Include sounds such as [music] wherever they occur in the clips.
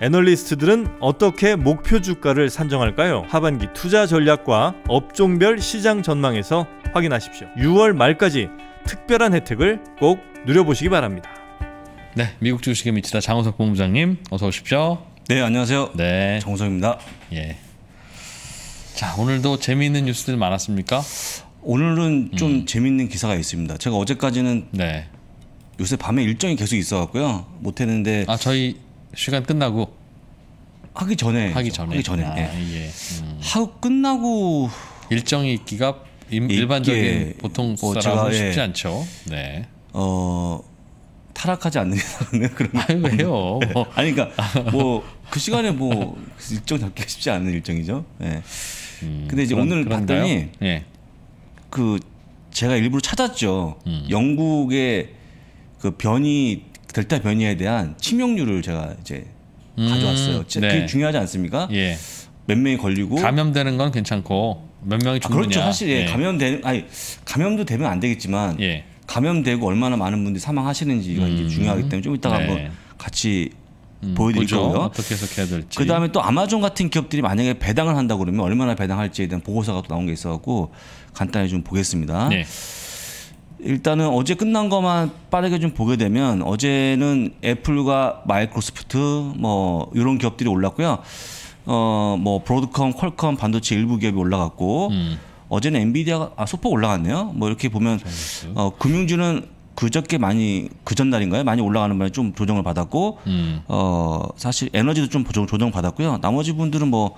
애널리스트들은 어떻게 목표 주가를 산정할까요? 하반기 투자 전략과 업종별 시장 전망에서 확인하십시오. 6월 말까지 특별한 혜택을 꼭 누려보시기 바랍니다. 네, 미국 주식에 미치다 장호석 본부장님 어서 오십시오. 네, 안녕하세요. 네, 정석입니다 예. 자, 오늘도 재미있는 뉴스들 많았습니까? 오늘은 좀 음. 재미있는 기사가 있습니다. 제가 어제까지는 네. 요새 밤에 일정이 계속 있어갖고요 못했는데 아 저희 시간 끝나고 하기 전에 하기 전에 하기 전에 아, 예. 예. 음. 하고 끝나고 일정이 있기가 일반적인 보통 뭐 사람은 예. 쉽지 예. 않죠. 네. 어 타락하지 않는 이상은 그런 [laughs] 아니 왜요? 네. 뭐. 아니 그러니까 뭐 그 시간에 뭐 일정 잡기가 쉽지 않은 일정이죠. 예. 음, 근데 이제 그런, 오늘 그런가요? 봤더니 예. 그 제가 일부러 찾았죠. 음. 영국의 그 변이 델타 변이에 대한 치명률을 제가 이제 가져왔어요. 음, 네. 그게 중요하지 않습니까? 예. 몇 명이 걸리고 감염되는 건 괜찮고 몇 명이 아, 죽느냐. 아, 그렇죠. 사실 예, 예. 감염되는 아니 감염도 되면 안 되겠지만 예. 감염되고 얼마나 많은 분들이 사망하시는지가 음, 이제 중요하기 때문에 좀 이따가 네. 한번 같이 음, 보여드릴 게요 어떻게 해석해야 될지. 그 다음에 또 아마존 같은 기업들이 만약에 배당을 한다 그러면 얼마나 배당할지에 대한 보고서가 또 나온 게 있어갖고 간단히 좀 보겠습니다. 네. 일단은 어제 끝난 것만 빠르게 좀 보게 되면 어제는 애플과 마이크로소프트 뭐 이런 기업들이 올랐고요. 어 뭐 브로드컴, 퀄컴 반도체 일부 기업이 올라갔고 음. 어제는 엔비디아가 아 소폭 올라갔네요. 뭐 이렇게 보면 어 금융주는 그저께 많이 그 전날인가요? 많이 올라가는 바에 좀 조정을 받았고 음. 어 사실 에너지도 좀 조정, 조정 받았고요. 나머지 분들은 뭐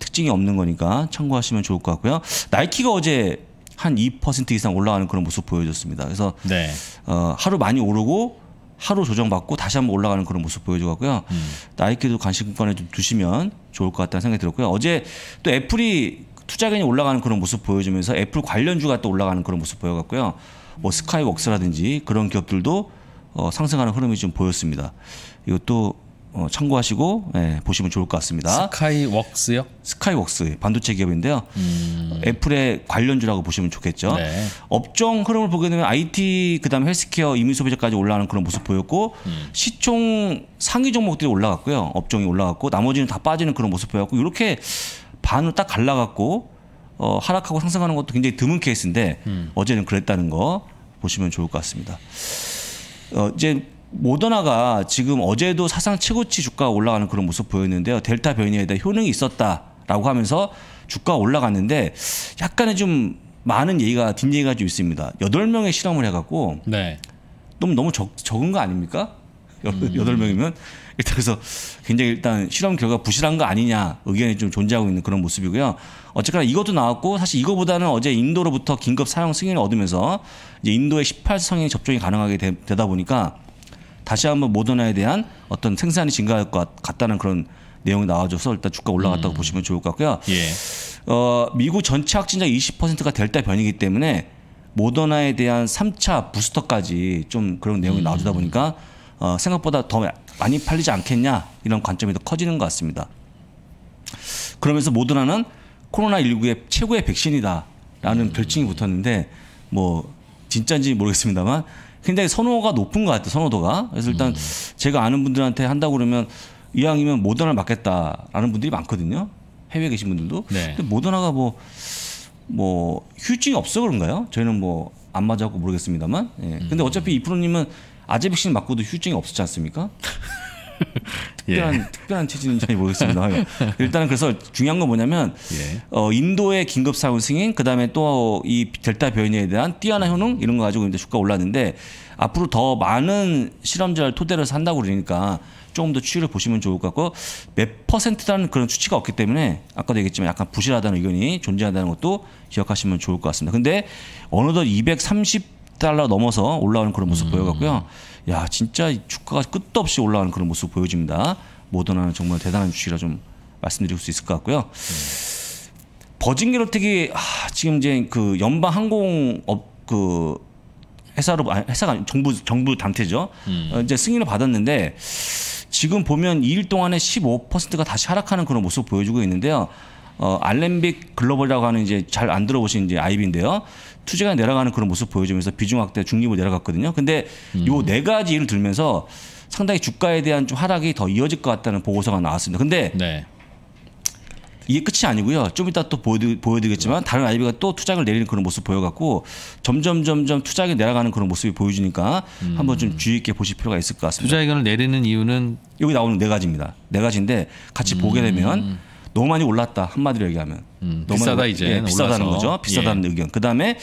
특징이 없는 거니까 참고하시면 좋을 것 같고요. 나이키가 어제 한2% 이상 올라가는 그런 모습 보여줬습니다. 그래서 네. 어, 하루 많이 오르고 하루 조정받고 다시 한번 올라가는 그런 모습 보여줘갖고요. 음. 나이키도 관심권에 좀 두시면 좋을 것 같다는 생각이 들었고요. 어제 또 애플이 투자견이 올라가는 그런 모습 보여주면서 애플 관련주가 또 올라가는 그런 모습 보여갖고요. 뭐 스카이웍스라든지 그런 기업들도 어, 상승하는 흐름이 좀 보였습니다. 이것도 어, 참고하시고 예, 보시면 좋을 것 같습니다. 스카이웍스요? 스카이웍스 반도체 기업인데요. 음. 애플의 관련주라고 보시면 좋겠죠. 네. 업종 흐름을 보게 되면 IT 그다음 헬스케어 이민 소비자까지 올라가는 그런 모습 보였고 음. 시총 상위 종목들이 올라갔고요. 업종이 올라갔고 나머지는 다 빠지는 그런 모습 보였고 이렇게 반으로 딱 갈라갔고 어, 하락하고 상승하는 것도 굉장히 드문 케이스인데 음. 어제는 그랬다는 거 보시면 좋을 것 같습니다. 어, 이제 모더나가 지금 어제도 사상 최고치 주가가 올라가는 그런 모습 보였는데요. 델타 변이에 대한 효능이 있었다라고 하면서 주가가 올라갔는데 약간의 좀 많은 얘기가 뒷얘기가 좀 있습니다. 여덟 명의 실험을 해갖고 네. 너무 너무 적, 적은 거 아닙니까? 음. 여덟 명이면 일단 그래서 굉장히 일단 실험 결과 부실한 거 아니냐 의견이 좀 존재하고 있는 그런 모습이고요. 어쨌거나 이것도 나왔고 사실 이거보다는 어제 인도로부터 긴급 사용 승인을 얻으면서 이제 인도의 18성인 접종이 가능하게 되, 되다 보니까 다시 한번 모더나에 대한 어떤 생산이 증가할 것 같다는 그런 내용이 나와줘서 일단 주가 올라갔다고 음. 보시면 좋을 것 같고요. 예. 어, 미국 전체 확진자 20%가 델타 변이기 때문에 모더나에 대한 3차 부스터까지 좀 그런 내용이 음. 나와주다 보니까 어, 생각보다 더 많이 팔리지 않겠냐 이런 관점이 더 커지는 것 같습니다. 그러면서 모더나는 코로나19의 최고의 백신이다라는 별칭이 음. 붙었는데 뭐 진짜인지 모르겠습니다만 굉장히 선호가 높은 것 같아요. 선호도가. 그래서 일단 음. 제가 아는 분들한테 한다고 그러면 이왕이면 모더나를 맞겠다라는 분들이 많거든요. 해외에 계신 분들도. 네. 근데 모더나가 뭐, 뭐, 휴증이 없어 그런가요? 저희는 뭐, 안 맞아갖고 모르겠습니다만. 예. 근데 음. 어차피 이 프로님은 아재 백신 맞고도 휴증이 없었지 않습니까? [laughs] 특별한 예. 특별한 체질인지 잘 모르겠습니다. 예. 일단은 그래서 중요한 건 뭐냐면 예. 어, 인도의 긴급 사고 승인 그다음에 또 이 델타 변이에 대한 뛰어난 효능 이런 거 가지고 이제 주가 올랐는데 앞으로 더 많은 실험자를 토대로 산다고 그러니까 조금 더 추이를 보시면 좋을 것 같고 몇 퍼센트라는 그런 수치가 없기 때문에 아까도 얘기했지만 약간 부실하다는 의견이 존재한다는 것도 기억하시면 좋을 것 같습니다. 근데 어느덧 230 달러 넘어서 올라오는 그런 모습 음. 보여갖고요. 야 진짜 주가가 끝도 없이 올라가는 그런 모습 보여집니다. 모더나는 정말 대단한 주식이라 좀 말씀드릴 수 있을 것 같고요. 음. 버진 기로텍이 아, 지금 이제 그 연방 항공업 그 회사로 아니, 회사가 아니 정부 정부 단체죠. 음. 어, 이제 승인을 받았는데 지금 보면 2일 동안에 15%가 다시 하락하는 그런 모습 보여주고 있는데요. 어, 알렌빅 글로벌이라고 하는 이제 잘 안 들어보신 이제 아이비인데요. 투자가 내려가는 그런 모습 보여주면서 비중 확대 중립으로 내려갔거든요. 근데 음. 요네 가지 를 들면서 상당히 주가에 대한 좀 하락이 더 이어질 것 같다는 보고서가 나왔습니다. 근데 네. 이게 끝이 아니고요. 좀 이따 또 보여드, 보여드리겠지만 다른 IB가 또 투자를 내리는 그런 모습 보여갖고 점점 점점 투자가 내려가는 그런 모습이 보여주니까 음. 한번 좀 주의 있게 보실 필요가 있을 것 같습니다. 투자 의견을 내리는 이유는 여기 나오는 네 가지입니다. 네 가지인데 같이 음. 보게 되면 너무 많이 올랐다 한마디로 얘기하면 음, 비싸다 이제 예, 비싸다는 거죠 비싸다는 예. 의견 그다음에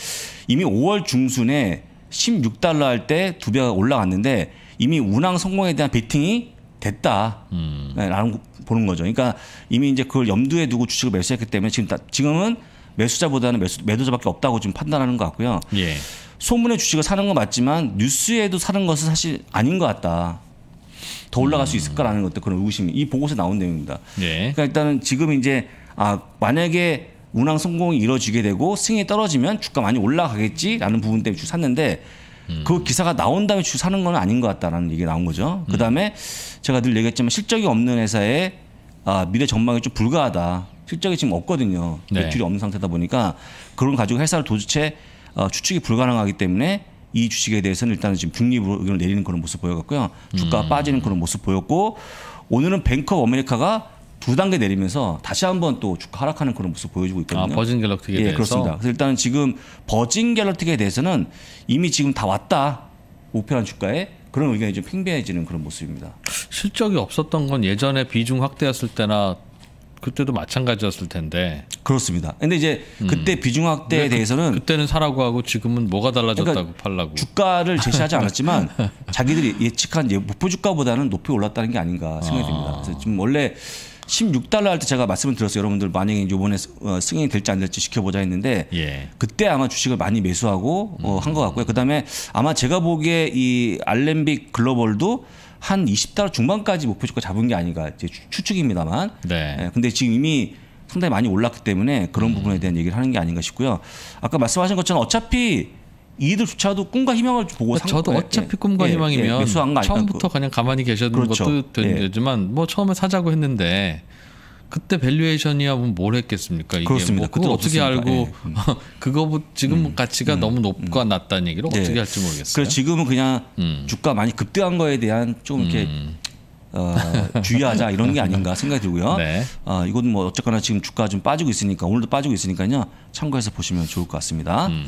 이미 5월 중순에 16달러 할 때 두 배가 올라갔는데 이미 운항 성공에 대한 베팅이 됐다라는 음. 예, 보는 거죠 그러니까 이미 이제 그걸 염두에 두고 주식을 매수했기 때문에 지금 다, 지금은 매수자보다는 매수, 매도자밖에 없다고 지금 판단하는 것 같고요 예. 소문의 주식을 사는 건 맞지만 뉴스에도 사는 것은 사실 아닌 것 같다 더 올라갈 수 있을까라는 것떤 그런 의구심이 이 보고서 에 나온 내용입니다. 예. 그러니까 일단은 지금 이제 아 만약에 운항 성공이 이루어지게 되고 승인이 떨어지면 주가 많이 올라가겠지라는 부분 때문에 주 샀는데 음. 그 기사가 나온 다음에 주 사는 건 아닌 것 같다라는 얘기가 나온 거죠. 그 다음에 음. 제가 늘 얘기했지만 실적이 없는 회사에 아, 미래 전망이 좀 불가하다. 실적이 지금 없거든요. 네. 매출이 네. 없는 상태다 보니까 그런 가지고 회사를 도주체 어, 추측이 불가능하기 때문에 이 주식에 대해서는 일단은 지금 중립으로 의견을 내리는 그런 모습 보여갖고요. 주가 음. 빠지는 그런 모습 보였고 오늘은 뱅커 어메리카가 두 단계 내리면서 다시 한번 또 주가 하락하는 그런 모습 보여주고 있거든요. 아, 버진 갤럭틱에 예, 대해서. 그렇습니다. 그래서 일단은 지금 버진 갤럭틱에 대해서는 이미 지금 다 왔다. 우편한 주가에 그런 의견이 좀 팽배해지는 그런 모습입니다. 실적이 없었던 건 예전에 비중 확대했을 때나 그때도 마찬가지였을 텐데. 그렇습니다. 근데 이제 음. 그때 음. 비중 확대에 그 대해서는 그, 때는 사라고 하고 지금은 뭐가 달라졌다고 그러니까 팔라고. 주가를 제시하지 않았지만 [laughs] 자기들이 예측한 예, 목표 주가보다는 높이 올랐다는 게 아닌가 생각이 듭니다. 아. 그래서 지금 원래 16달러 할 때 제가 말씀을 드렸어요. 여러분들 만약에 이번에 어, 승인이 될지 안 될지 지켜보자 했는데 예. 그때 아마 주식을 많이 매수하고 어, 음. 어, 한것 같고요. 그다음에 아마 제가 보기에 이 알렌빅 글로벌도 한 20달러 중반까지 목표 주가 잡은 게 아닌가 이제 추측입니다만. 네. 예, 근데 지금 이미 상당히 많이 올랐기 때문에 그런 음. 부분에 대한 얘기를 하는 게 아닌가 싶고요. 아까 말씀하신 것처럼 어차피 이들조차도 꿈과 희망을 보고 그러니까 저도 거, 예, 어차피 예, 꿈과 예, 희망이면 예, 처음부터 그냥 가만히 계셔도 그렇죠. 것도 예. 되지만 뭐 처음에 사자고 했는데 그때 밸류에이션이야 하면 뭘 했겠습니까? 이게 그렇습니다. 뭐 그거 어떻게 없습니까 알고 예. [laughs] 그거 뭐 지금 음. 가치가 음. 너무 높고 음. 낮다는 얘기를 네. 어떻게 예. 할지 모르겠어요. 그래서 지금은 그냥 음. 주가 많이 급등한 거에 대한 좀 이렇게 음. 어, 주의하자 이런 게 아닌가 생각이 들고요. 네. 어, 이건 뭐 어쨌거나 지금 주가 좀 빠지고 있으니까 오늘도 빠지고 있으니까요. 참고해서 보시면 좋을 것 같습니다. 음.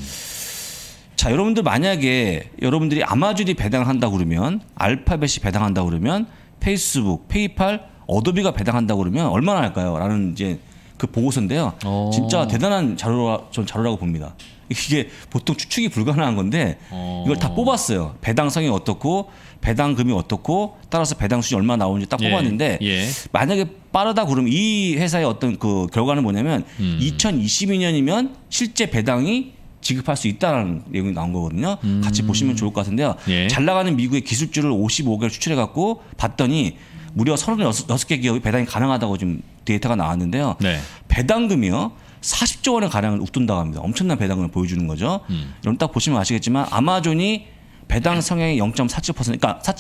자 여러분들 만약에 여러분들이 아마존이 배당한다 그러면 알파벳이 배당한다 그러면 페이스북, 페이팔 어도비가 배당한다고 그러면 얼마나 할까요? 라는 이제 그 보고서인데요. 오. 어. 진짜 대단한 자료라 전 자료라고 봅니다. 이게 보통 추측이 불가능한 건데 오. 어. 이걸 다 뽑았어요. 배당성이 어떻고 배당금이 어떻고 따라서 배당 수준이 얼마 나오는지 딱 예. 뽑았는데 예. 만약에 빠르다 그러면 이 회사의 어떤 그 결과는 뭐냐면 음. 2022년이면 실제 배당이 지급할 수 있다라는 내용이 나온 거거든요. 음. 같이 보시면 좋을 것 같은데요. 예. 잘 나가는 미국의 기술주를 55개를 추출해 갖고 봤더니 무려 36개 기업이 배당이 가능하다고 지금 데이터가 나왔는데요. 네. 배당금이요. 40조 원의 가량을 웃돈다고 합니다. 엄청난 배당금을 보여주는 거죠. 음. 여러분 딱 보시면 아시겠지만 아마존이 배당 성향이 0.47% 그러니까 사,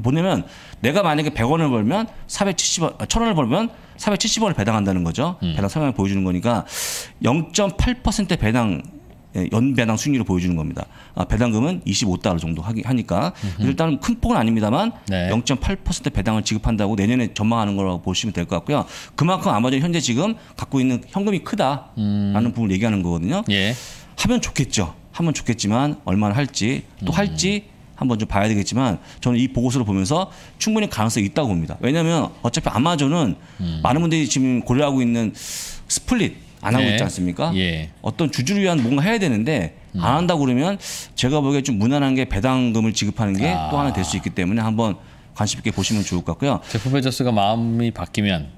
뭐냐면 그 내가 만약에 100원을 벌면 470원 1000원을 아, 벌면 470원을 배당한다는 거죠. 음. 배당 성향을 보여주는 거니까 0.8%의 배당 예, 연배당 수익률을 보여주는 겁니다. 아, 배당금은 25달러 정도 하기, 하니까 일단은 큰 폭은 아닙니다만 네. 0.8% 배당을 지급한다고 내년에 전망하는 거라고 보시면 될 것 같고요. 그만큼 아마존 현재 지금 갖고 있는 현금이 크다라는 음. 부분을 얘기하는 거거든요. 예. 하면 좋겠죠. 하면 좋겠지만 얼마나 할지 또 음. 할지 한번 좀 봐야 되겠지만 저는 이 보고서를 보면서 충분히 가능성이 있다고 봅니다. 왜냐하면 어차피 아마존은 음. 많은 분들이 지금 고려하고 있는 스플릿 안 하고 네. 있지 않습니까? 예. 어떤 주주를 위한 뭔가 해야 되는데 음. 안 한다고 그러면 제가 보기에 좀 무난한 게 배당금을 지급하는 게또 아. 하나 될 수 있기 때문에 한번 관심 있게 보시면 좋을 것 같고요. 제프 베저스가 마음이 바뀌면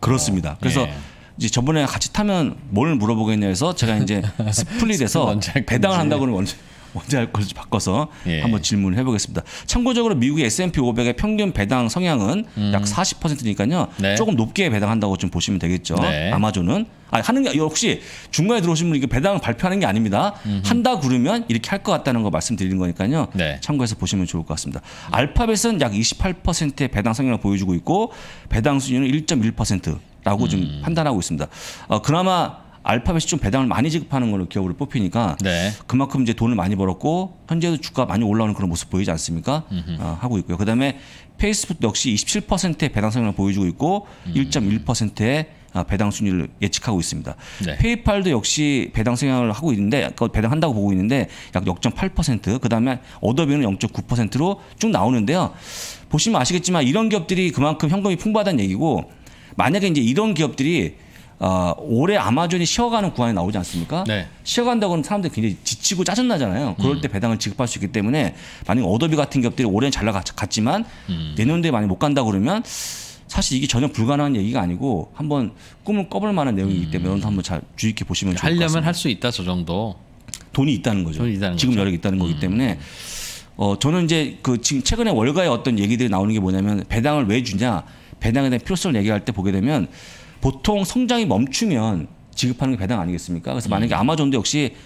그렇습니다. 어. 그래서 예. 이제 저번에 같이 타면 뭘 물어보겠냐 해서 제가 이제 [laughs] 스플릿에서 배당을 한다고 그러면 언제 언제 할 것인지 바꿔서 예. 한번 질문을 해보겠습니다. 참고적으로 미국의 S&P 500의 평균 배당 성향은 음. 약 40%니까요. 네. 조금 높게 배당한다고 좀 보시면 되겠죠. 네. 아마존은 아 하는 게 혹시 중간에 들어오신 분이 배당을 발표하는 게 아닙니다. 음흠. 한다 그러면 이렇게 할 것 같다는 거 말씀드리는 거니까요. 네. 참고해서 보시면 좋을 것 같습니다. 알파벳은 약 28%의 배당 성향을 보여주고 있고 배당 수준은 1.1%라고 음. 좀 판단하고 있습니다. 어, 그나마 알파벳이 좀 배당을 많이 지급하는 걸로 기업을 뽑히니까 네. 그만큼 이제 돈을 많이 벌었고 현재도 주가 많이 올라오는 그런 모습 보이지 않습니까? 어, 하고 있고요. 그다음에 페이스북 역시 27%의 배당 성향을 보여주고 있고 음. 1.1%의 아, 배당 순위를 예측하고 있습니다. 네. 페이팔도 역시 배당 성향을 하고 있는데 배당한다고 보고 있는데 약 0.8% 그다음에 어더비는 0.9%로 쭉 나오는데요. 보시면 아시겠지만 이런 기업들이 그만큼 현금이 풍부하다는 얘기고 만약에 이제 이런 기업들이 어, 올해 아마존이 쉬어가는 구간이 나오지 않습니까? 네. 쉬어간다고 하면 사람들이 굉장히 지치고 짜증나잖아요. 그럴 음. 때 배당을 지급할 수 있기 때문에 만약에 어도비 같은 기업들이 올해는 잘 나갔지만 음. 내년도에 많이 못 간다 고 그러면 사실 이게 전혀 불가능한 얘기가 아니고 한번 꿈을 꿔볼 만한 내용이기 때문에 음. 여러분도 한번 잘 주의 깊게 보시면 좋을 것 같습니다. 하려면 할 수 있다 저 정도. 돈이 있다는 거죠. 돈이 있다는 지금 여력이 있다는 음. 거기 때문에 어 저는 이제 그 지금 최근에 월가의 어떤 얘기들이 나오는 게 뭐냐면 배당을 왜 주냐 배당에 대한 필요성을 얘기할 때 보게 되면 보통 성장이 멈추면 지급하는 게 배당 아니겠습니까? 그래서 음. 만약에 아마존도 역시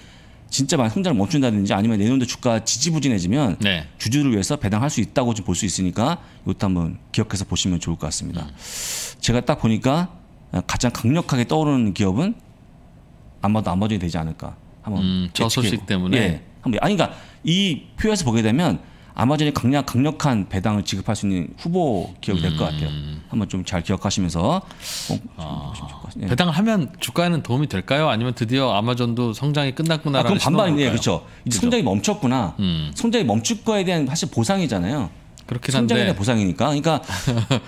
진짜 만약 성장을 멈춘다든지 아니면 내년도 주가 지지부진해지면 네. 주주를 위해서 배당할 수 있다고 볼 수 있으니까 이것도 한번 기억해서 보시면 좋을 것 같습니다. 음. 제가 딱 보니까 가장 강력하게 떠오르는 기업은 아마도 아마존이 되지 않을까. 한번 음, 저 소식 때문에. 예. 한번 아니 그러니까 이 표에서 보게 되면 아마존이 강력, 강력한 배당을 지급할 수 있는 후보 기업이 될것 음. 같아요. 음. 한번 좀 잘 기억하시면서 어, 아, 네. 배당을 하면 주가에는 도움이 될까요? 아니면 드디어 아마존도 성장이 끝났구나라는 아, 그럼 반반이네요그렇 그렇죠? 성장이 멈췄구나. 음. 성장이 멈출 거에 대한 사실 보상이잖아요. 그렇게 한데 성장의 보상이니까 그러니까 [laughs]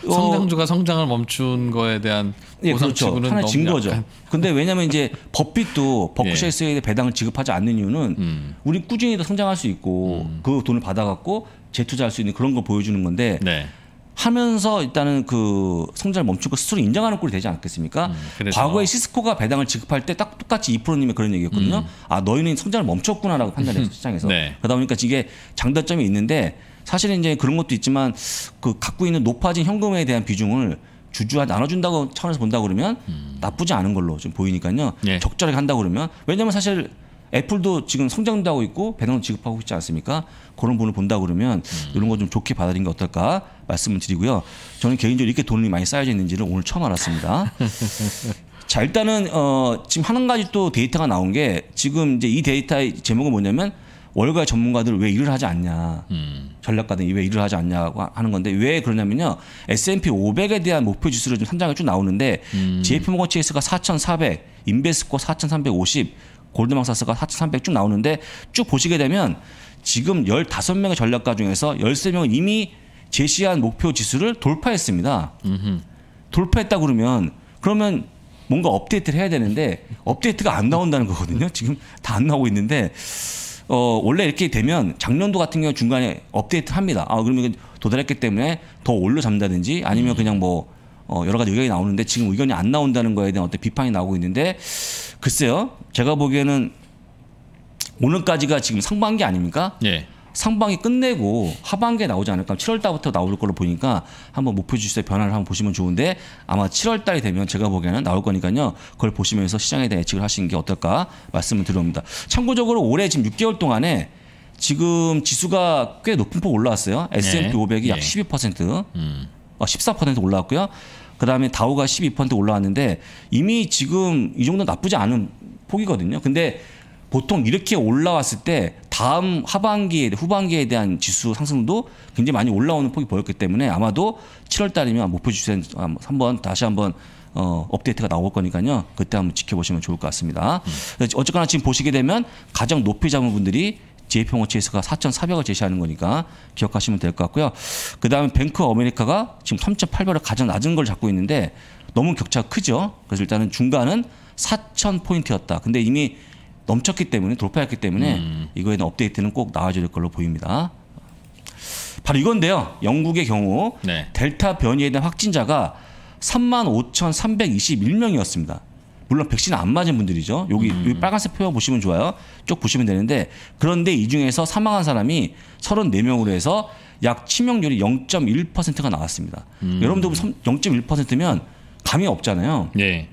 어, 성장주가 어, 성장을 멈춘 거에 대한 예, 그렇죠. 보상치고는 그렇죠. 하나 증거죠. 근데 왜냐면 이제 버핏도 버크셔스에 예. 배당을 지급하지 않는 이유는 음. 우리 꾸준히 더 성장할 수 있고 음. 그 돈을 받아갖고 재투자할 수 있는 그런 걸 보여주는 건데 네. 하면서 일단은 그 성장을 멈추고 스스로 인정하는 꼴이 되지 않겠습니까? 음, 과거에 시스코가 배당을 지급할 때 딱 똑같이 2%님의 그런 얘기였거든요. 음. 아 너희는 성장을 멈췄구나라고 판단했어 [laughs] 네. 시장에서. 네. 그러다 보니까 이게 장단점이 있는데 사실은 이제 그런 것도 있지만 그 갖고 있는 높아진 현금에 대한 비중을 주주와 나눠준다고 차원에서 본다 그러면 음. 나쁘지 않은 걸로 지금 보이니까요. 네. 적절하게 한다 그러면 왜냐하면 사실 애플도 지금 성장도 하고 있고 배당도 지급하고 있지 않습니까? 그런 부 분을 본다 그러면 음. 이런 거 좀 좋게 받아들인 게 어떨까 말씀을 드리고요. 저는 개인적으로 이렇게 돈이 많이 쌓여져 있는지를 오늘 처음 알았습니다. [laughs] 자 일단은 어, 지금 한 가지 또 데이터가 나온 게 지금 이제 이 데이터의 제목은 뭐냐면 월가 전문가들 왜 일을 하지 않냐. 음. 전략가 들이왜 일을 하지 않냐고 하는 건데 왜 그러냐면요. S&P 500에 대한 목표 지수를 좀산장에쭉 나오는데 음. JP 모건 체이스가 4,400, 인베스코 4,350, 골드망사스가 4,300 쭉 나오는데 쭉 보시게 되면 지금 15명의 전략가 중에서 13명은 이미 제시한 목표 지수를 돌파했습니다. 음흠. 돌파했다 그러면 그러면 뭔가 업데이트를 해야 되는데 업데이트가 안 나온다는 거거든요. 지금 다 안 나오고 있는데 어, 원래 이렇게 되면 작년도 같은 경우 중간에 업데이트 합니다. 아, 그러면 도달했기 때문에 더 올려 잡는다든지 아니면 그냥 뭐 어, 여러 가지 의견이 나오는데 지금 의견이 안 나온다는 거에 대한 어떤 비판이 나오고 있는데 글쎄요. 제가 보기에는 오늘까지가 지금 상반기 아닙니까? 예. 상반기 끝내고 하반기에 나오지 않을까 7월 달부터 나올 걸로 보니까 한번 목표 주식의 변화를 한번 보시면 좋은데 아마 7월 달이 되면 제가 보기에는 나올 거니까요 그걸 보시면서 시장에 대한 예측을 하시는 게 어떨까 말씀을 드립니다 참고적으로 올해 지금 6개월 동안에 지금 지수가 꽤 높은 폭 올라왔어요 S&P 500이 네. 약12% 예. 음. 14% 어, 올라왔고요 그다음에 다우가 12% 올라왔는데 이미 지금 이 정도 나쁘지 않은 폭이거든요 근데 보통 이렇게 올라왔을 때 다음 하반기에 후반기에 대한 지수 상승도 굉장히 많이 올라오는 폭이 보였기 때문에 아마도 7월 달이면 목표 지수에 한번 다시 한번 어, 업데이트가 나올 거니까요. 그때 한번 지켜보시면 좋을 것 같습니다. 음. 어쨌거나 지금 보시게 되면 가장 높이 잡은 분들이 JP용어치에서가 4,400을 제시하는 거니까 기억하시면 될 것 같고요. 그 다음에 뱅크 어메리카가 지금 3 8 0 0로 가장 낮은 걸 잡고 있는데 너무 격차가 크죠. 그래서 일단은 중간은 4,000포인트였다. 근데 이미 넘쳤기 때문에 돌파했기 때문에 음. 이거에 는 업데이트는 꼭 나와줘야 될 걸로 보입니다. 바로 이건데요. 영국의 경우 네. 델타 변이에 대한 확진자가 35,321명이었습니다. 물론 백신 안 맞은 분들이죠. 여기, 음. 여기 빨간색 표 보시면 좋아요. 쭉 보시면 되는데 그런데 이 중에서 사망한 사람이 34명으로 해서 약 치명률이 0.1%가 나왔습니다. 음. 여러분들 0.1%면 감이 없잖아요. 네.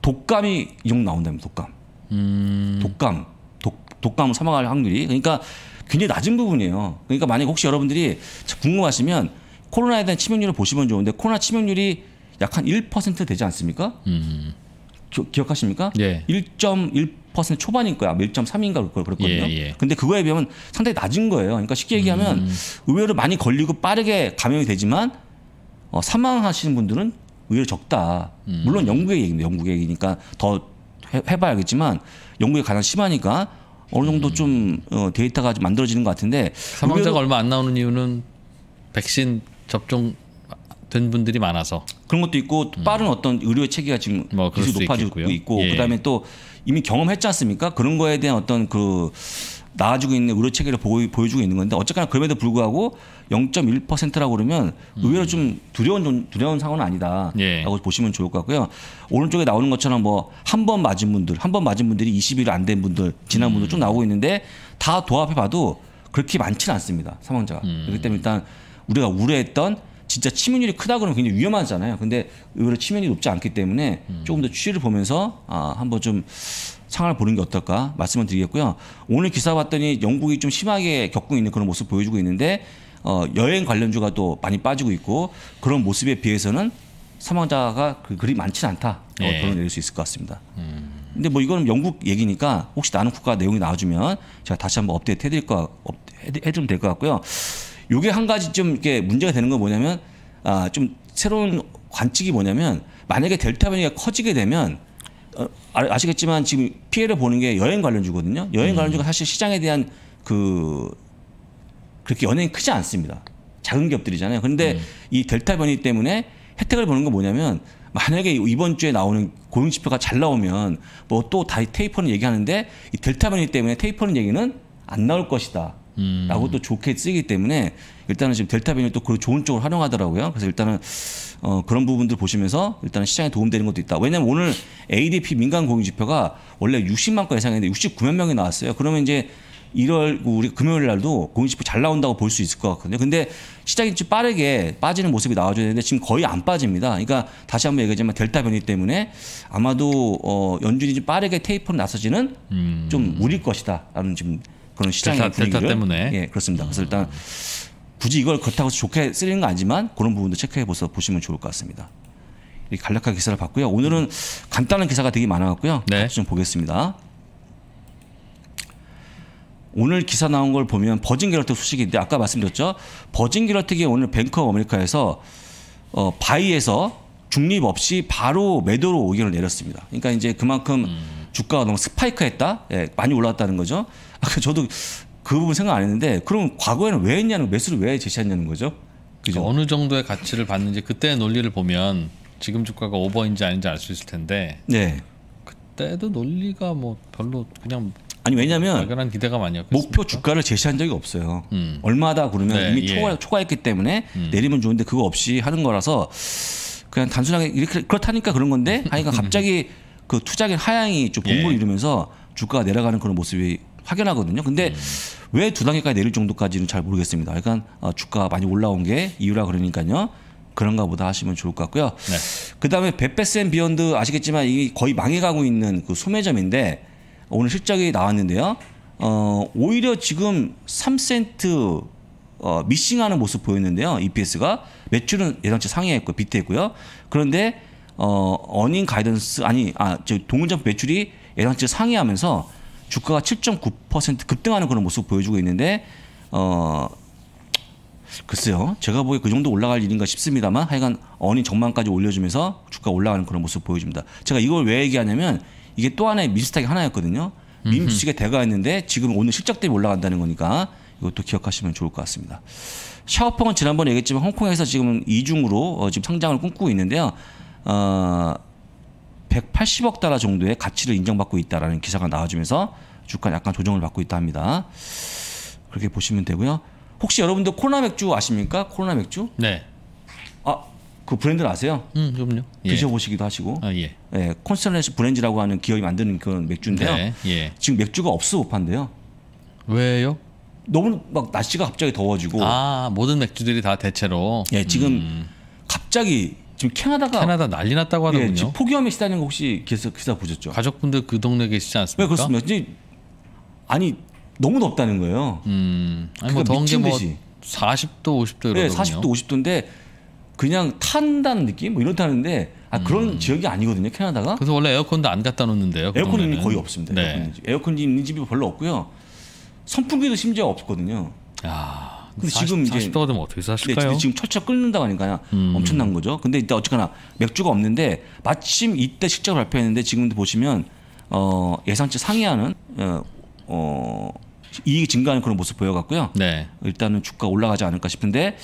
독감이 이 정도 나온다면 독감. 음. 독감, 독, 독감을 사망할 확률이 그러니까 굉장히 낮은 부분이에요. 그러니까 만약 혹시 여러분들이 궁금하시면 코로나에 대한 치명률을 보시면 좋은데 코로나 치명률이 약 한 1% 되지 않습니까? 음. 기, 기억하십니까? 예. 1.1% 초반인 거야. 1.3인가 뭐 그걸 그랬거든요. 예, 예. 근데 그거에 비하면 상당히 낮은 거예요. 그러니까 쉽게 음. 얘기하면 음. 의외로 많이 걸리고 빠르게 감염이 되지만 어, 사망하시는 분들은 의외로 적다. 음. 물론 영국의 얘기입니다. 영국의 얘기니까 더 해, 봐야겠지만 영국이 가장 심하니까 어느 정도 좀 어, 데이터가 좀 만들어지는 것 같은데 사망자가 의외로, 얼마 안 나오는 이유는 백신 접종 된 분들이 많아서 그런 것도 있고 음. 빠른 음. 어떤 의료 체계가 지금 뭐, 계속 높아지고 있고 있고 예. 그다음에 또 이미 경험했지 않습니까? 그런 거에 대한 어떤 그 나아지고 있는 의료 체계를 보여, 보여주고 있는 건데 어쨌거나 그럼에도 불구하고 0.1%라고 그러면 음. 의외로 음. 좀 두려운 두려운 상황은 아니다라고 예. 보시면 좋을 것 같고요. 오른쪽에 나오는 것처럼 뭐 한 번 맞은 분들, 한 번 맞은 분들이 20일 안 된 분들, 지난 분들 쭉 음. 나오고 있는데 다 도합해 봐도 그렇게 많지는 않습니다. 사망자가. 음. 그렇기 때문에 일단 우리가 우려했던 진짜 치명률이 크다 그러면 굉장히 위험하잖아요. 근데 의외로 치명률이 높지 않기 때문에 음. 조금 더 추이를 보면서 아, 한번 좀 상황을 보는 게 어떨까 말씀을 드리겠고요. 오늘 기사 봤더니 영국이 좀 심하게 겪고 있는 그런 모습 보여주고 있는데 어, 여행 관련주가 또 많이 빠지고 있고 그런 모습에 비해서는 사망자가 그 그리 많지는 않다. 네. 어, 예. 결론 내릴 수 있을 것 같습니다. 음. 근데 뭐 이거는 영국 얘기니까 혹시 나는 국가 내용이 나와주면 제가 다시 한번 업데이트 해드릴 거 업, 해드리면 될 것 같고요. 요게 한 가지 좀 이렇게 문제가 되는 건 뭐냐면 아, 좀 새로운 관측이 뭐냐면 만약에 델타 변이가 커지게 되면 어, 아, 아시겠지만 지금 피해를 보는 게 여행 관련주거든요. 여행 음. 관련주가 사실 시장에 대한 그 그렇게 연예인 크지 않습니다. 작은 기업들이잖아요. 그런데 음. 이 델타 변이 때문에 혜택을 보는 건 뭐냐면 만약에 이번 주에 나오는 고용 지표가 잘 나오면 뭐 또 다시 테이퍼는 얘기하는데 이 델타 변이 때문에 테이퍼는 얘기는 안 나올 것이다. 음. 라고 또 좋게 쓰기 때문에 일단은 지금 델타 변이 또그 좋은 쪽으로 활용하더라고요. 그래서 일단은 어, 그런 부분들 보시면서 일단은 시장에 도움되는 것도 있다. 왜냐면 오늘 ADP 민간 공유 지표가 원래 60만 건 예상했는데 69만 명이 나왔어요. 그러면 이제 1월 그 우리 금요일 날도 공인지표 잘 나온다고 볼 수 있을 것 같거든요. 근데 시장이 좀 빠르게 빠지는 모습이 나와줘야 되는데 지금 거의 안 빠집니다. 그러니까 다시 한 번 얘기하지만 델타 변이 때문에 아마도 어 연준이 좀 빠르게 테이프로 나서지는 음. 좀 우릴 것이다라는 지금 그런 시장의 델타, 분 델타 때문에 예 그렇습니다. 그래서 일단 굳이 이걸 그렇다고 좋게 쓰리는 건 아니지만 그런 부분도 체크해 보서 보시면 좋을 것 같습니다. 이간략하 기사를 봤고요. 오늘은 간단한 기사가 되게 많아갖고요. 네. 좀 보겠습니다. 오늘 기사 나온 걸 보면 버진 게럴트 소식인데 아까 말씀드렸죠. 버진 게럴트가 오늘 뱅크 오브 아메리카에서 어, 바이에서 중립 없이 바로 매도로 의견을 내렸습니다. 그러니까 이제 그만큼 음. 주가가 너무 스파이크했다, 예, 많이 올랐다는 거죠. 아까 저도 그 부분 생각 안 했는데 그럼 과거에는 왜 했냐는 매수를 왜 제시했냐는 거죠. 그죠? 어느 정도의 가치를 받는지 그때의 논리를 보면 지금 주가가 오버인지 아닌지 알 수 있을 텐데. 네. 그때도 논리가 뭐 별로 그냥 아니 왜냐면 하 기대가 많이 없겠습니까? 목표 주가를 제시한 적이 없어요. 음. 얼마다 그러면 네, 이미 예. 초과 초과했기 때문에 음. 내리면 좋은데 그거 없이 하는 거라서 그냥 단순하게 이렇게 그렇다니까 그런 건데 하니까 그러니까 갑자기 그 투자의 하향이 좀 본물 예. 이루면서 주가가 내려가는 그런 모습이 확연하거든요. 근데 음. 왜두 단계까지 내릴 정도까지는 잘 모르겠습니다. 그러니까 어, 주가 많이 올라온 게 이유라 그러니까요. 그런가 보다 하시면 좋을 것 같고요. 네. 그다음에 베페스앤 비언드 아시겠지만 이게 거의 망해가고 있는 그 소매점인데 오늘 실적이 나왔는데요. 어, 오히려 지금 3센트 어, 미싱하는 모습 보였는데요. EPS가 매출은 예상치 상회했고 비트했고요. 그런데 어, 어닝 가이던스 아니 아, 동일점 매출이 예상치 상회하면서 주가가 7.9% 급등하는 그런 모습 을 보여주고 있는데 어 글쎄요. 제가 보기에 그 정도 올라갈 일인가 싶습니다만 하여간 어닝 전망까지 올려주면서 주가 올라가는 그런 모습 을 보여줍니다. 제가 이걸 왜 얘기하냐면 이게 또 하나의 미스타이 하나였거든요. 민 주식의 대가 있는데 지금 오늘 실적 대비 올라간다는 거니까 이것도 기억하시면 좋을 것 같습니다. 샤오펑은 지난번에 얘기했지만 홍콩에서 지금 이중으로 어, 지금 상장을 꿈꾸고 있는데요. 어, 180억 달러 정도의 가치를 인정받고 있다라는 기사가 나와주면서 주가 약간 조정을 받고 있다 합니다. 그렇게 보시면 되고요. 혹시 여러분들 코로나 맥주 아십니까? 코로나 맥주? 네. 아, 그 브랜드를 아세요? 음, 그럼요. 예. 드셔보시기도 하시고. 아, 예. 예, 콘스텔레이 브랜즈라고 하는 기업이 만드는 그런 맥주인데요. 네, 예. 지금 맥주가 없어못판데요 왜요? 너무 막 날씨가 갑자기 더워지고. 아, 모든 맥주들이 다 대체로. 예, 지금 음. 갑자기 지금 캐나다가 캐나다 난리 났다고 예, 하더군요. 예, 지 폭염에 시달리는 거 혹시 기사, 기사 보셨죠? 가족분들 그 동네 에 계시지 않습니까? 네, 그렇습니다. 아니 너무 덥다는 거예요. 음, 아니 뭐 그러니까 뭐 더운 게 뭐 40도, 50도 이러더 네, 40도, 50도인데 그냥 탄다는 느낌 뭐 이렇다는데 아 그런 음. 지역이 아니거든요 캐나다가 그래서 원래 에어컨도 안 갖다 놓는데요 그 에어컨이 거의 없습니다 네. 에어컨이 있는 집이 별로 없고요 선풍기도 심지어 없거든요 아. 근데 40, 지금 이제 40도가 되면 어떻게 사실까요? 네, 지금 철철 끓는다 고 하니까 음. 엄청난 거죠. 근데 일단 어쨌거나 맥주가 없는데 마침 이때 실적을 발표했는데 지금도 보시면 어, 예상치 상회하는 어, 어, 이익이 증가하는 그런 모습 보여갖고요. 네. 일단은 주가 올라가지 않을까 싶은데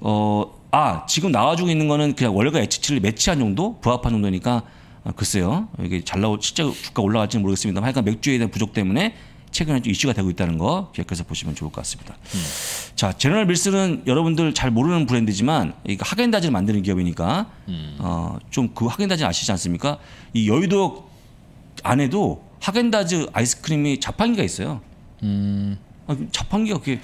어, 아 지금 나와주고 있는 거는 그냥 월가 H치를 매치한 정도 부합한 정도니까 아, 글쎄요 이게 잘 나오 실제 주가 올라갈지는 모르겠습니다만 하여간 맥주에 대한 부족 때문에 최근에 좀 이슈가 되고 있다는 거 기억해서 보시면 좋을 것 같습니다. 음. 자, 제너럴 밀스는 여러분들 잘 모르는 브랜드지만 이거 하겐다즈를 만드는 기업이니까 음. 어, 좀 그 하겐다즈 아시지 않습니까? 이 여의도 안에도 하겐다즈 아이스크림이 자판기가 있어요. 음. 아, 그 자판기가 그게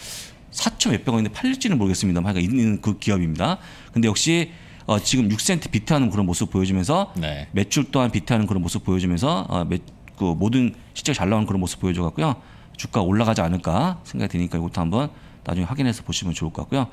4천 몇백 원인데 팔릴지는 모르겠습니다만 그러 있는 그 기업입니다. 근데 역시 어, 지금 6센트 비트하는 그런 모습 보여주면서 네. 매출 또한 비트하는 그런 모습 보여주면서 어, 매, 그 모든 실적 잘 나오는 그런 모습 보여줘 갖고요. 주가 올라가지 않을까 생각이 드니까 이것도 한번 나중에 확인해서 보시면 좋을 것 같고요.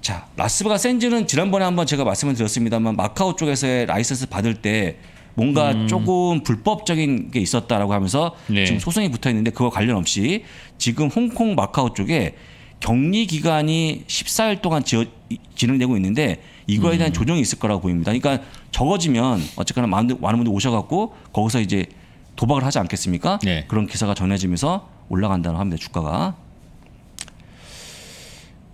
자, 라스베가센즈는 지난번에 한번 제가 말씀을 드렸습니다만 마카오 쪽에서의 라이센스 받을 때 뭔가 음. 조금 불법적인 게 있었다라고 하면서 네. 지금 소송이 붙어 있는데 그와 관련 없이 지금 홍콩 마카오 쪽에 격리 기간이 14일 동안 지어, 진행되고 있는데 이거에 대한 음. 조정이 있을 거라고 보입니다. 그러니까 적어지면 어쨌거나 많은, 많은 분들 이 오셔갖고 거기서 이제 도박을 하지 않겠습니까? 네. 그런 기사가 전해지면서 올라간다고 합니다. 주가가.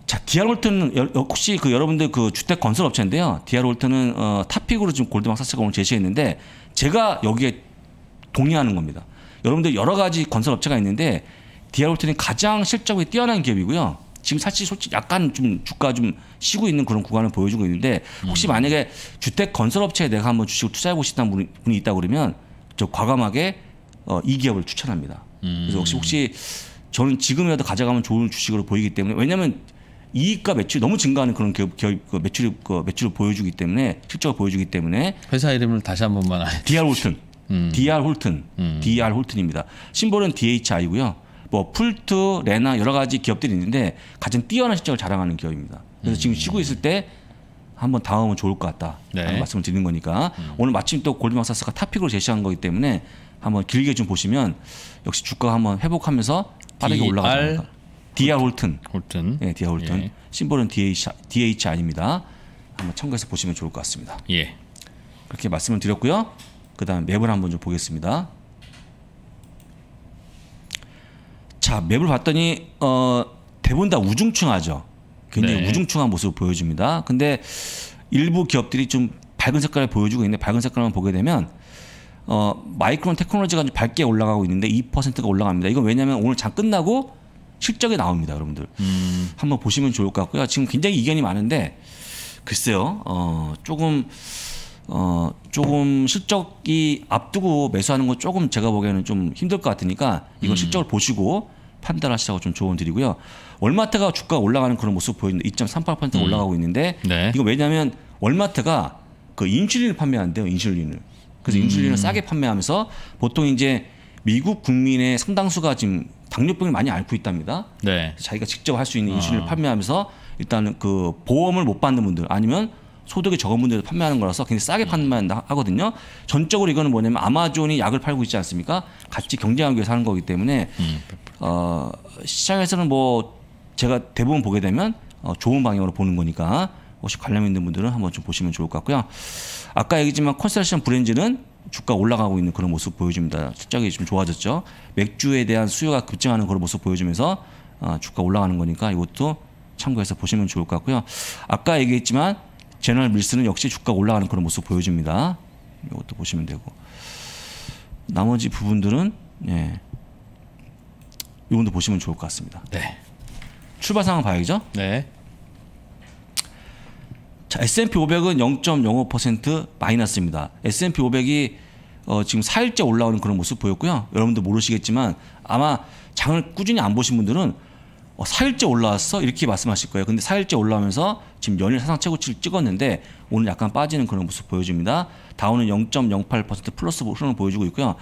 자, 디아롤트는 어, 혹시 그 여러분들 그 주택 건설 업체인데요. 디아롤트는 어, 탑픽으로 지금 골드만사스가 오늘 제시했는데 제가 여기에 동의하는 겁니다. 여러분들 여러 가지 건설 업체가 있는데 디아롤트는 가장 실적이 뛰어난 기업이고요. 지금 사실 솔직히 약간 좀 주가 좀 쉬고 있는 그런 구간을 보여주고 있는데 혹시 음. 만약에 주택 건설업체에 내가 한번 주식을 투자해 보시는 분이, 분이 있다 그러면 저 과감하게 어, 이 기업을 추천합니다. 음. 그래서 혹시 음. 혹시 저는 지금이라도 가져가면 좋은 주식으로 보이기 때문에 왜냐하면 이익과 매출 너무 증가하는 그런 기업, 기업 그 매출 그 매출을 보여주기 때문에 실적을 보여주기 때문에 회사 이름을 다시 한 번만 DR 홀튼, 음. DR 홀튼, 음. DR 홀튼입니다. 심볼은 DHI고요. 뭐 풀트, 레나 여러 가지 기업들이 있는데 가장 뛰어난 실적을 자랑하는 기업입니다. 그래서 지금 음. 쉬고 있을 때 한번 다음은 좋을 것 같다. 네. 말씀을 드리는 거니까 음. 오늘 마침 또 골드만삭스가 탑픽으로 제시한 거기 때문에 한번 길게 좀 보시면 역시 주가 한번 회복하면서 빠르게 올라가지 않 디아 홀튼. 홀튼. 네, 디아 홀튼. 예. 심볼은 DH, DHI입니다. 한번 참고해서 보시면 좋을 것 같습니다. 예. 그렇게 말씀을 드렸고요. 그다음 맵을 한번 좀 보겠습니다. 자 맵을 봤더니 어 대부분 다 우중충하죠. 굉장히 네. 우중충한 모습을 보여줍니다. 근데 일부 기업들이 좀 밝은 색깔을 보여주고 있는데 밝은 색깔만 보게 되면 어, 마이크론 테크놀로지가 좀 밝게 올라가고 있는데 2%가 올라갑니다. 이건 왜냐하면 오늘 장 끝나고 실적이 나옵니다, 여러분들. 음. 한번 보시면 좋을 것 같고요. 지금 굉장히 이견이 많은데 글쎄요, 어, 조금 어, 조금 실적이 앞두고 매수하는 건 조금 제가 보기에는 좀 힘들 것 같으니까 이건 음. 실적을 보시고 판단하시라고 좀 조언 드리고요. 월마트가 주가 올라가는 그런 모습 보이는데 2.38% 음. 올라가고 있는데 네. 이거 왜냐하면 월마트가 그 인슐린을 판매한대요. 인슐린을. 그래서 음. 인슐린을 싸게 판매하면서 보통 이제 미국 국민의 상당수가 지금 당뇨병을 많이 앓고 있답니다. 네. 자기가 직접 할 수 있는 아. 인슐린을 아. 판매하면서 일단 은그 보험을 못 받는 분들 아니면 소득이 적은 분들도 판매하는 거라서 굉장히 싸게 음. 판매한다 하거든요. 전적으로 이거는 뭐냐면 아마존이 약을 팔고 있지 않습니까? 같이 경쟁하기 위해서 하는 거기 때문에 음. 어, 시장에서는 뭐 제가 대부분 보게 되면 어, 좋은 방향으로 보는 거니까 혹시 관련 있는 분들은 한번 좀 보시면 좋을 것 같고요. 아까 얘기지만 컨셉션 브랜드는 주가 올라가고 있는 그런 모습 보여줍니다. 실적이 좀 좋아졌죠. 맥주에 대한 수요가 급증하는 그런 모습 보여주면서 어, 주가 올라가는 거니까 이것도 참고해서 보시면 좋을 것 같고요. 아까 얘기했지만 제너럴 밀스는 역시 주가 올라가는 그런 모습 보여줍니다. 이것도 보시면 되고 나머지 부분들은 예, 이분도 보시면 좋을 것 같습니다. 네. 출발 상황 봐야죠. 네. 자, S&P 500은 0.05% 마이너스입니다. S&P 500이 어, 지금 4일째 올라오는 그런 모습 보였고요. 여러분들 모르시겠지만 아마 장을 꾸준히 안 보신 분들은 어, 4일째 올라왔어? 이렇게 말씀하실 거예요. 근데 4일째 올라오면서 지금 연일 사상 최고치를 찍었는데 오늘 약간 빠지는 그런 모습 보여줍니다. 다우는 0.08% 플러스 흐름을 보여주고 있고요.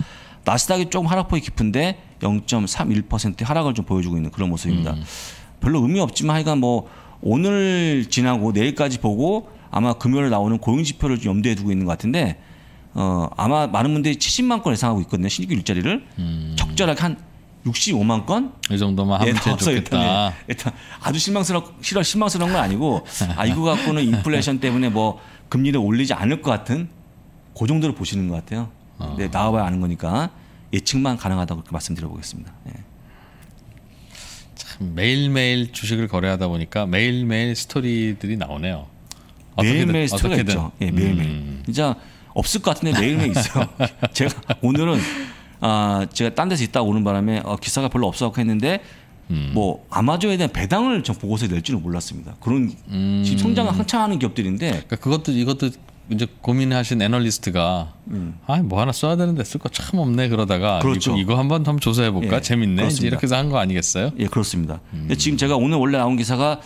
나스닥이 조금 하락폭이 깊은데 0.31%의 하락을 좀 보여주고 있는 그런 모습입니다. 음. 별로 의미 없지만 하여간 뭐 오늘 지나고 내일까지 보고 아마 금요일 나오는 고용 지표를 좀 염두에 두고 있는 것 같은데 어 아마 많은 분들이 70만 건 예상하고 있거든요. 신규 일자리를 음. 적절하게 한 65만 건? 이 정도만 하면 예, 네, 좋겠다. 일단, 아주 실망스러 실 실망스러운 건 아니고 [laughs] 아 이거 갖고는 인플레이션 때문에 뭐 금리를 올리지 않을 것 같은 그 정도로 보시는 것 같아요. 어. 네, 나와봐야 아는 거니까. 예측만 가능하다고 그렇게 말씀드려 보겠습니다. 예. 참 매일매일 주식을 거래하다 보니까 매일매일 스토리들이 나오네요. 매일매일 스토리가 있죠. 예, 매일매일. 음. 진짜 없을 것 같은데 매일매일 있어요. [laughs] 제가 오늘은 아, 제가 딴 데서 있다 오는 바람에 어, 기사가 별로 없어갖 했는데 음. 뭐 아마존에 대한 배당을 전보고서낼 줄은 몰랐습니다. 그런 음. 지금 성장을 한창 하는 기업들인데 그러니까 그것도 이것도 이제 고민하신 애널리스트가 음. 아뭐 하나 써야 되는데 쓸 거 참 없네 그러다가 그렇죠. 이거, 이거 한번 한번 조사해 볼까 예, 재밌네 이렇게 해서 한 거 아니겠어요? 예 그렇습니다. 음. 지금 제가 오늘 원래 나온 기사가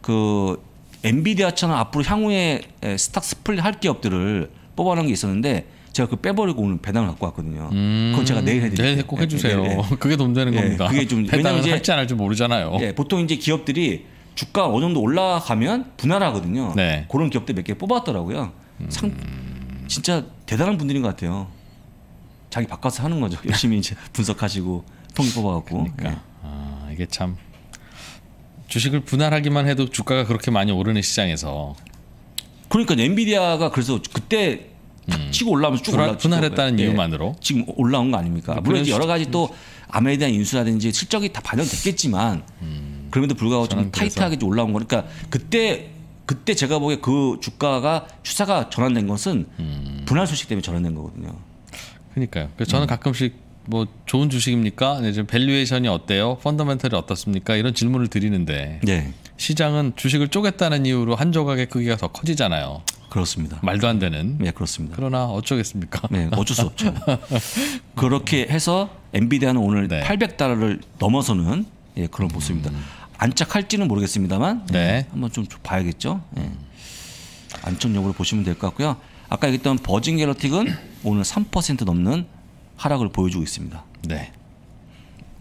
그 엔비디아처럼 앞으로 향후에 스탁 스플릿 할 기업들을 뽑아놓은 게 있었는데 제가 그 빼버리고 오늘 배당을 갖고 왔거든요. 음, 그건 제가 내일 해드릴게요. 내일 네, 꼭 해주세요. 예, 예, 예. 그게 돈 되는 예, 겁니다. 그게 좀 배당을 할지 안 할지 모르잖아요. 예, 보통 이제 기업들이 주가 어느 정도 올라가면 분할하거든요. 네. 그런 기업들 몇 개 뽑았더라고요. 상 진짜 대단한 분들인 것 같아요. 자기 바꿔서 하는 거죠. 네. 열심히 이제 분석하시고 통계 뽑아갖고. 그러니까 네. 아, 이게 참 주식을 분할하기만 해도 주가가 그렇게 많이 오르는 시장에서. 그러니까 엔비디아가 그래서 그때 음. 치고 올라오면서 쭉 올라 분할했다는 네. 이유만으로 지금 올라온 거 아닙니까? 물론 이제 여러 가지 또 아메에 음. 대한 인수라든지 실적이 다 반영됐겠지만 음. 그럼에도 불구하고 좀 타이트하게 좀 올라온 거니까 그러니까 그때 그때 제가 보기에 그 주가가 추사가 전환된 것은 음. 분할 소식 때문에 전환된 거거든요. 그러니까요. 그래서 저는 음. 가끔씩 뭐 좋은 주식입니까? 지금 밸류에이션이 어때요? 펀더멘털이 어떻습니까? 이런 질문을 드리는데 네. 시장은 주식을 쪼갰다는 이유로 한 조각의 크기가 더 커지잖아요. 그렇습니다. 말도 안 되는. 네, 그렇습니다. 그러나 어쩌겠습니까? 네, 어쩔 수 없죠. [laughs] 그렇게 해서 엔비디아는 오늘 네. 800달러를 넘어서는 예, 그런 모습입니다. 음. 안착할지는 모르겠습니다만 네. 예, 한번 좀 봐야겠죠. 예. 안착 여으로 보시면 될 것 같고요. 아까 얘기했던 버진 갤러틱은 [clears throat] 오늘 3% 넘는 하락을 보여주고 있습니다. 네.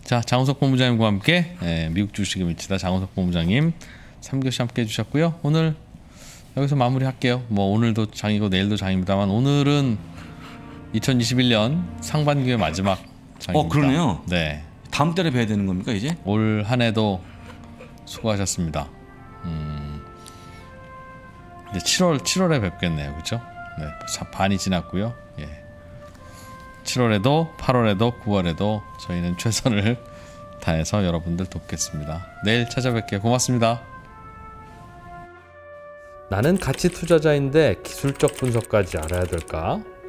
자장우석 본부장님과 함께 예, 미국 주식의 미치다 장우석 본부장님 3교시 함께 해주셨고요. 오늘 여기서 마무리할게요. 뭐 오늘도 장이고 내일도 장입니다만 오늘은 2021년 상반기의 마지막 장입니다. 어 그러네요. 네. 다음 달에 뵈야 되는 겁니까 이제? 올 한해도 수고하셨습니다. 음, 이제 7월 7월에 뵙겠네요, 그렇죠? 네, 반이 지났고요. 예. 7월에도 8월에도 9월에도 저희는 최선을 [laughs] 다해서 여러분들 돕겠습니다. 내일 찾아뵐게요. 고맙습니다. 나는 가치 투자자인데 기술적 분석까지 알아야 될까?